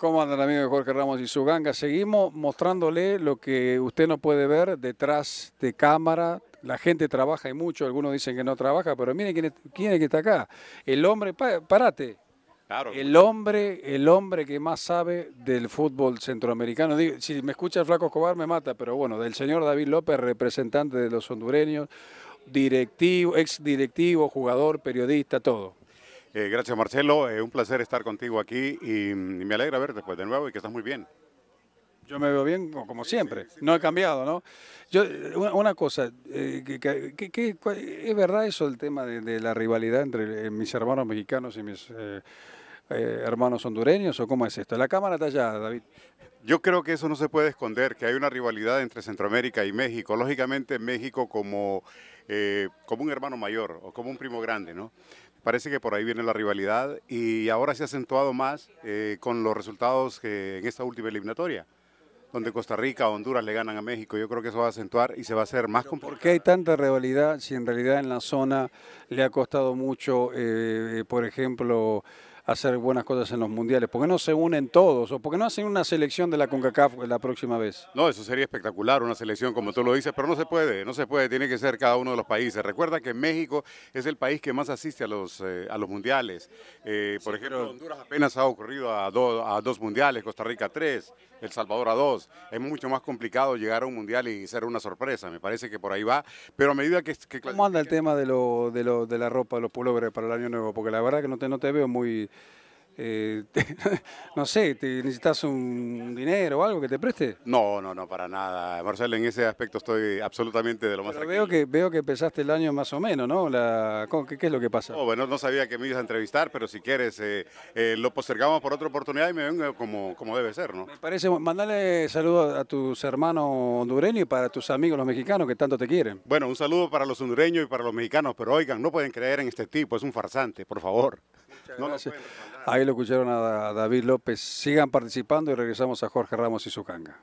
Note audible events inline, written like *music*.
¿Cómo andan amigos de Jorge Ramos y su ganga? Seguimos mostrándole lo que usted no puede ver detrás de cámara. La gente trabaja y mucho, algunos dicen que no trabaja, pero miren quién es, quién es que está acá. El hombre, parate. Claro. El hombre, el hombre que más sabe del fútbol centroamericano. si me escucha el flaco Escobar me mata, pero bueno, del señor David López, representante de los hondureños, directivo, ex directivo, jugador, periodista, todo. Eh, gracias Marcelo, eh, un placer estar contigo aquí mm, y, me alegra verte pues de nuevo y que estás muy bien. Yo me veo bien como siempre, no he cambiado, ¿no? Yo, eh, una, cosa, eh, que, ¿es verdad eso el tema de, de la rivalidad entre mis hermanos mexicanos y mis hermanos hondureños o cómo es esto? La cámara está allá, David. Yo creo que eso no se puede esconder, que hay una rivalidad entre Centroamérica y México. Lógicamente México como, eh, como un hermano mayor o como un primo grande, ¿no? Parece que por ahí viene la rivalidad y ahora se ha acentuado más eh, con los resultados que en esta última eliminatoria, donde Costa Rica, o Honduras le ganan a México. Yo creo que eso va a acentuar y se va a hacer más complicado. ¿Por qué hay tanta rivalidad si en realidad en la zona le ha costado mucho, eh, por ejemplo, hacer buenas cosas en los mundiales? porque no se unen todos? ¿O porque no hacen una selección de la CONCACAF la próxima vez? No, eso sería espectacular, una selección como tú lo dices, pero no se puede, no se puede, tiene que ser cada uno de los países. Recuerda que México es el país que más asiste a los, eh, a los mundiales. Eh, por ejemplo, Honduras apenas ha ocurrido a, a dos mundiales, Costa Rica a tres, El Salvador a dos. Es mucho más complicado llegar a un mundial y ser una sorpresa, me parece que por ahí va, pero a medida que... ¿Cómo anda el tema de, lo, de, lo, de la ropa, de los pueblos para el año nuevo? Porque la verdad que no te, no te veo muy eh, *laughs* no sé, te necesitas un dinero o algo que te preste. No, no, no, para nada. Marcelo, en ese aspecto estoy absolutamente de lo más veo que Veo que empezaste el año más o menos, ¿no? La, ¿qué, es lo que pasa? bueno, no sabía que me ibas a entrevistar, pero si quieres, eh, eh, lo postergamos por otra oportunidad y me vengo como, como debe ser, ¿no? Me parece, mandale saludos a tus hermanos hondureños y para tus amigos los mexicanos que tanto te quieren. Bueno, un saludo para los hondureños y para los mexicanos, pero oigan, no pueden creer en este tipo, es un farsante, por favor. Ahí lo escucharon a David López. Sigan participando y regresamos a Jorge Ramos y su canga.